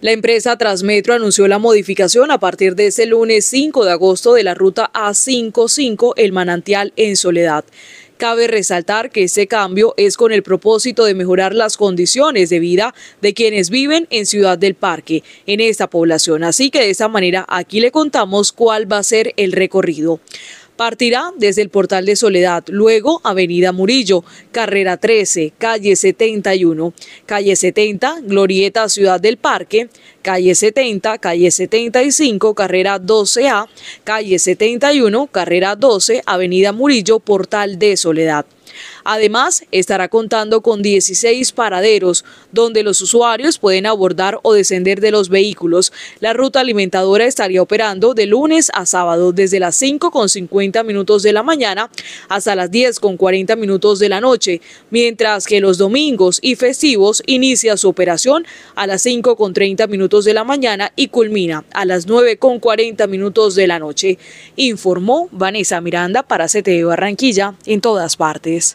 La empresa Transmetro anunció la modificación a partir de este lunes 5 de agosto de la ruta A55 El Manantial en Soledad. Cabe resaltar que este cambio es con el propósito de mejorar las condiciones de vida de quienes viven en Ciudad del Parque, en esta población. Así que de esa manera aquí le contamos cuál va a ser el recorrido. Partirá desde el portal de Soledad, luego Avenida Murillo, carrera 13, calle 71, calle 70, Glorieta Ciudad del Parque, calle 70, calle 75, carrera 12A, calle 71, carrera 12, Avenida Murillo, portal de Soledad. Además, estará contando con 16 paraderos donde los usuarios pueden abordar o descender de los vehículos. La ruta alimentadora estaría operando de lunes a sábado desde las 5.50 minutos de la mañana hasta las 10.40 minutos de la noche, mientras que los domingos y festivos inicia su operación a las 5.30 minutos de la mañana y culmina a las 9.40 minutos de la noche, informó Vanessa Miranda para CTE Barranquilla en todas partes.